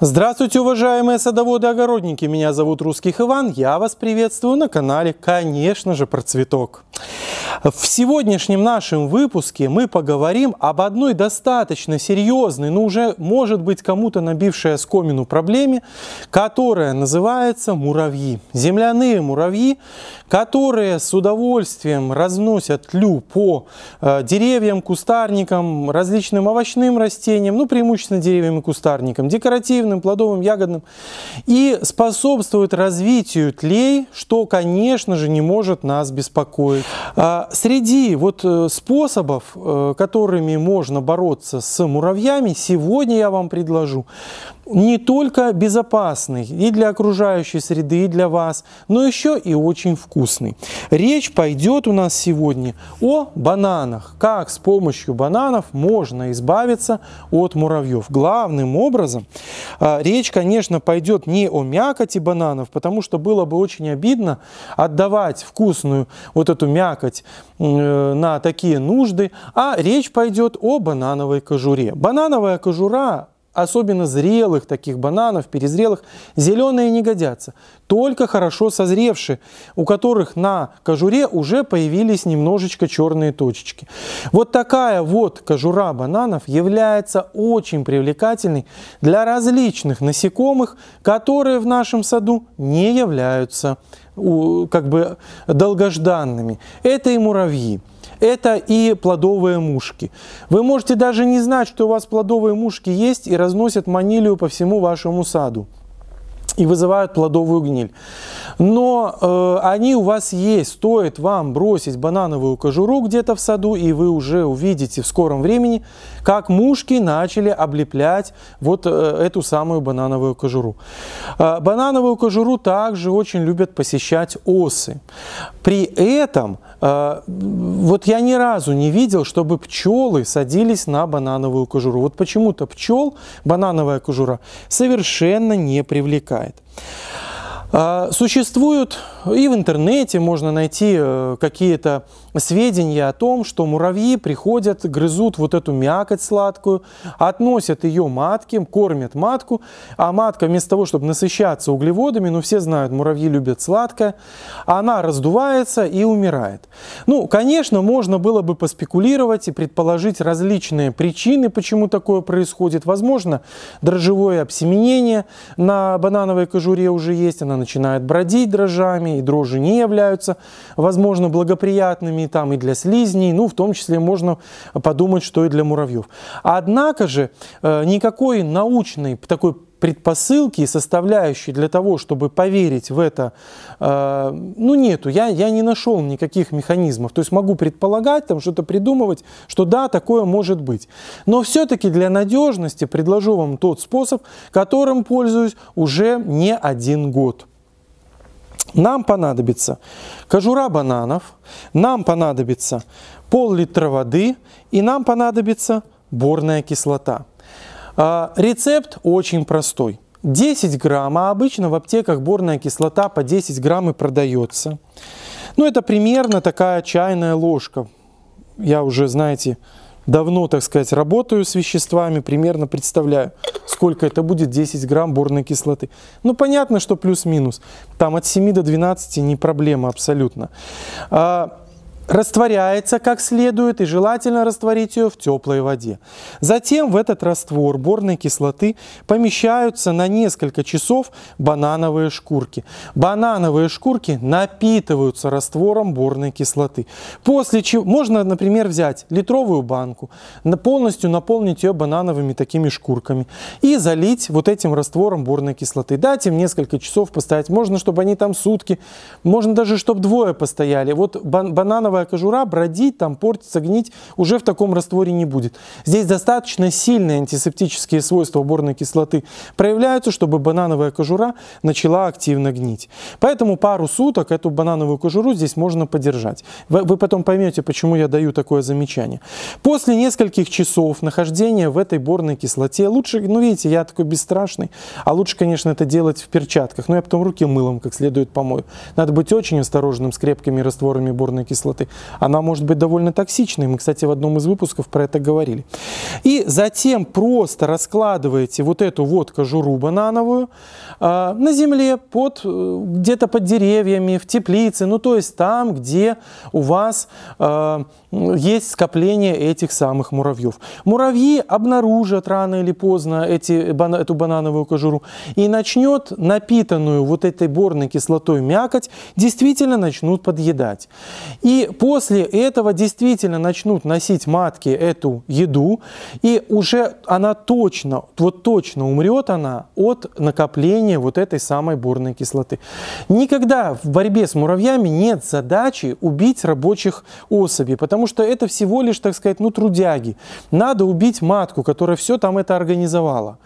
Здравствуйте, уважаемые садоводы-огородники! Меня зовут Русских Иван, я вас приветствую на канале, конечно же, про цветок. В сегодняшнем нашем выпуске мы поговорим об одной достаточно серьезной, но уже, может быть, кому-то набившая скомину проблеме, которая называется муравьи. Земляные муравьи, которые с удовольствием разносят тлю по э, деревьям, кустарникам, различным овощным растениям, ну, преимущественно деревьям и кустарникам, декоративным декоративным, плодовым, ягодным, и способствует развитию тлей, что, конечно же, не может нас беспокоить. А среди вот э, способов, э, которыми можно бороться с муравьями, сегодня я вам предложу не только безопасный и для окружающей среды, и для вас, но еще и очень вкусный. Речь пойдет у нас сегодня о бананах. Как с помощью бананов можно избавиться от муравьев. Главным образом а, речь, конечно, пойдет не о мякоти бананов, потому что было бы очень обидно отдавать вкусную вот эту мякоть э, на такие нужды, а речь пойдет о банановой кожуре. Банановая кожура особенно зрелых таких бананов, перезрелых, зеленые не годятся. Только хорошо созревшие, у которых на кожуре уже появились немножечко черные точечки. Вот такая вот кожура бананов является очень привлекательной для различных насекомых, которые в нашем саду не являются как бы долгожданными. Это и муравьи. Это и плодовые мушки. Вы можете даже не знать, что у вас плодовые мушки есть и разносят манилию по всему вашему саду и вызывают плодовую гниль. Но э, они у вас есть. Стоит вам бросить банановую кожуру где-то в саду, и вы уже увидите в скором времени, как мушки начали облеплять вот э, эту самую банановую кожуру. Э, банановую кожуру также очень любят посещать осы. При этом э, вот я ни разу не видел, чтобы пчелы садились на банановую кожуру. Вот почему-то пчел банановая кожура совершенно не привлекает знает. А, существуют и в интернете можно найти э, какие-то сведения о том, что муравьи приходят, грызут вот эту мякоть сладкую, относят ее матке, кормят матку, а матка вместо того, чтобы насыщаться углеводами, ну все знают, муравьи любят сладкое, она раздувается и умирает. Ну, конечно, можно было бы поспекулировать и предположить различные причины, почему такое происходит. Возможно, дрожжевое обсеменение на банановой кожуре уже есть, она начинает бродить дрожжами, и дрожжи не являются, возможно, благоприятными там и для слизней, ну, в том числе можно подумать, что и для муравьев. Однако же э, никакой научной такой предпосылки, составляющей для того, чтобы поверить в это, э, ну нету. Я, я не нашел никаких механизмов. То есть могу предполагать, там что-то придумывать, что да, такое может быть. Но все-таки для надежности предложу вам тот способ, которым пользуюсь уже не один год. Нам понадобится кожура бананов, нам понадобится пол-литра воды и нам понадобится борная кислота. А, рецепт очень простой. 10 грамм, а обычно в аптеках борная кислота по 10 грамм и продается. Ну, это примерно такая чайная ложка. Я уже, знаете, давно, так сказать, работаю с веществами, примерно представляю, сколько это будет 10 грамм борной кислоты. Ну, понятно, что плюс-минус. Там от 7 до 12 не проблема абсолютно. А, растворяется как следует и желательно растворить ее в теплой воде. Затем в этот раствор борной кислоты помещаются на несколько часов банановые шкурки. Банановые шкурки напитываются раствором борной кислоты. После чего можно, например, взять литровую банку, полностью наполнить ее банановыми такими шкурками и залить вот этим раствором борной кислоты. Дать им несколько часов постоять. Можно, чтобы они там сутки, можно даже, чтобы двое постояли. Вот банановая коричневая кожура бродить, там портиться, гнить уже в таком растворе не будет. Здесь достаточно сильные антисептические свойства борной кислоты проявляются, чтобы банановая кожура начала активно гнить. Поэтому пару суток эту банановую кожуру здесь можно подержать. Вы, вы потом поймете, почему я даю такое замечание. После нескольких часов нахождения в этой борной кислоте лучше, ну видите, я такой бесстрашный, а лучше, конечно, это делать в перчатках, но я потом руки мылом как следует помою. Надо быть очень осторожным с крепкими растворами борной кислоты она может быть довольно токсичной. Мы, кстати, в одном из выпусков про это говорили. И затем просто раскладываете вот эту вот кожуру банановую э, на земле, под, э, где-то под деревьями, в теплице, ну то есть там, где у вас э, есть скопление этих самых муравьев. Муравьи обнаружат рано или поздно эти, бан, эту банановую кожуру и начнет напитанную вот этой борной кислотой мякоть действительно начнут подъедать. И после этого действительно начнут носить матки эту еду, и уже она точно, вот точно умрет она от накопления вот этой самой бурной кислоты. Никогда в борьбе с муравьями нет задачи убить рабочих особей, потому что это всего лишь, так сказать, ну, трудяги. Надо убить матку, которая все там это организовала.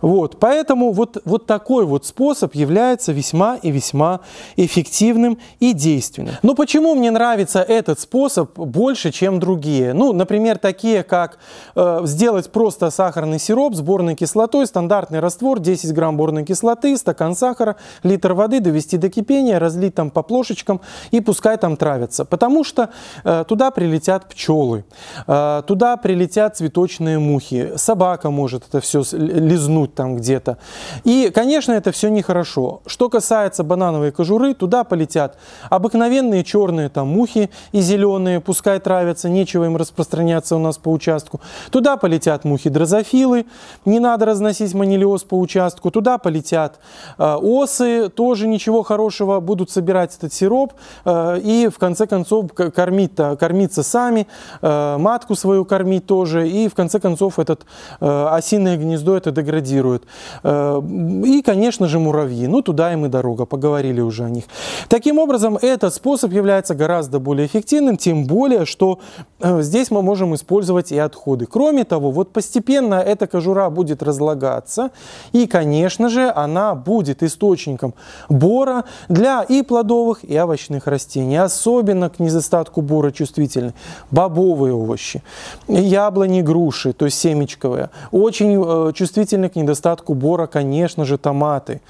Вот, поэтому вот, вот такой вот способ является весьма и весьма эффективным и действенным. Но почему мне нравится этот способ больше, чем другие. Ну, например, такие, как э, сделать просто сахарный сироп с борной кислотой, стандартный раствор, 10 грамм борной кислоты, стакан сахара, литр воды, довести до кипения, разлить там по плошечкам и пускай там травятся. Потому что э, туда прилетят пчелы, э, туда прилетят цветочные мухи, собака может это все лизнуть там где-то. И, конечно, это все нехорошо. Что касается банановой кожуры, туда полетят обыкновенные черные там мухи, и зеленые, пускай травятся, нечего им распространяться у нас по участку. Туда полетят мухи-дрозофилы, не надо разносить манилиоз по участку. Туда полетят э, осы, тоже ничего хорошего, будут собирать этот сироп э, и в конце концов кормить-то, кормиться сами, э, матку свою кормить тоже, и в конце концов этот э, осиное гнездо это деградирует. Э, и, конечно же, муравьи. Ну, туда им и дорога, поговорили уже о них. Таким образом, этот способ является гораздо более более эффективным, тем более, что э, здесь мы можем использовать и отходы. Кроме того, вот постепенно эта кожура будет разлагаться, и, конечно же, она будет источником бора для и плодовых, и овощных растений. Особенно к недостатку бора чувствительны бобовые овощи, яблони, груши, то есть семечковые. Очень э, чувствительны к недостатку бора, конечно же, томаты,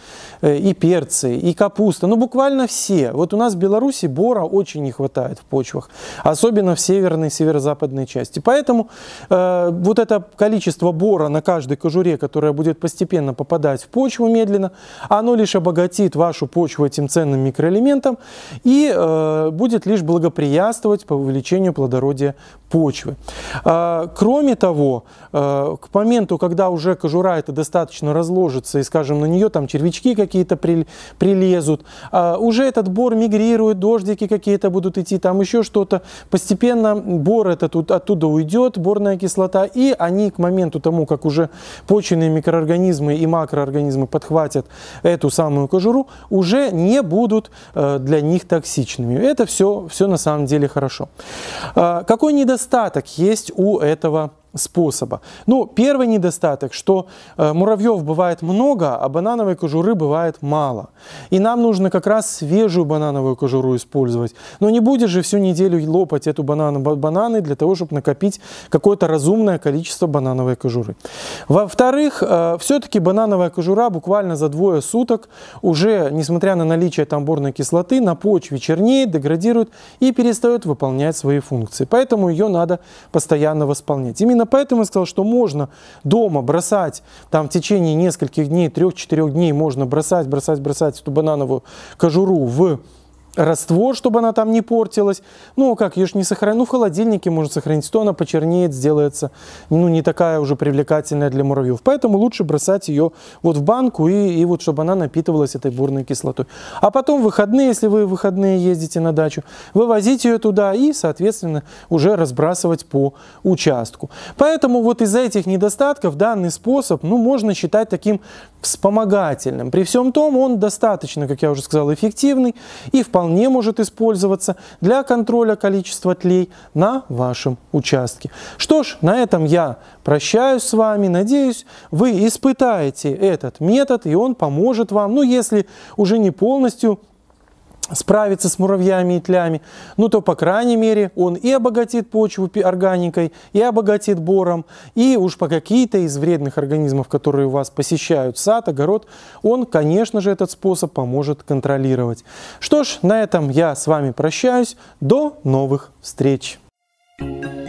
э, и перцы, и капуста, ну буквально все. Вот у нас в Беларуси бора очень не хватает плодородных почвах, особенно в северной, и северо-западной части. Поэтому э, вот это количество бора на каждой кожуре, которое будет постепенно попадать в почву медленно, оно лишь обогатит вашу почву этим ценным микроэлементом и э, будет лишь благоприятствовать по увеличению плодородия почвы. Э, кроме того, э, к моменту, когда уже кожура это достаточно разложится и, скажем, на нее там червячки какие-то при, прилезут, э, уже этот бор мигрирует, дождики какие-то будут идти там там еще что-то. Постепенно бор этот оттуда уйдет, борная кислота, и они к моменту тому, как уже почвенные микроорганизмы и макроорганизмы подхватят эту самую кожуру, уже не будут э, для них токсичными. Это все, все на самом деле хорошо. А, какой недостаток есть у этого способа. Ну, первый недостаток, что э, муравьев бывает много, а банановой кожуры бывает мало. И нам нужно как раз свежую банановую кожуру использовать. Но не будешь же всю неделю лопать эту банану, бананы для того, чтобы накопить какое-то разумное количество банановой кожуры. Во-вторых, э, все-таки банановая кожура буквально за двое суток уже, несмотря на наличие тамбурной кислоты, на почве чернеет, деградирует и перестает выполнять свои функции. Поэтому ее надо постоянно восполнять. Именно Именно поэтому я сказал, что можно дома бросать, там в течение нескольких дней, трех-четырех дней можно бросать, бросать, бросать эту банановую кожуру в раствор, чтобы она там не портилась. Ну, как, ее же не сохранить. Ну, в холодильнике можно сохранить, то она почернеет, сделается, ну, не такая уже привлекательная для муравьев. Поэтому лучше бросать ее вот в банку и, и вот, чтобы она напитывалась этой бурной кислотой. А потом в выходные, если вы в выходные ездите на дачу, вывозить ее туда и, соответственно, уже разбрасывать по участку. Поэтому вот из-за этих недостатков данный способ, ну, можно считать таким вспомогательным. При всем том, он достаточно, как я уже сказал, эффективный и вполне вполне может использоваться для контроля количества тлей на вашем участке. Что ж, на этом я прощаюсь с вами. Надеюсь, вы испытаете этот метод, и он поможет вам, ну, если уже не полностью справиться с муравьями и тлями, ну то, по крайней мере, он и обогатит почву органикой, и обогатит бором, и уж по какие-то из вредных организмов, которые у вас посещают сад, огород, он, конечно же, этот способ поможет контролировать. Что ж, на этом я с вами прощаюсь. До новых встреч! thank you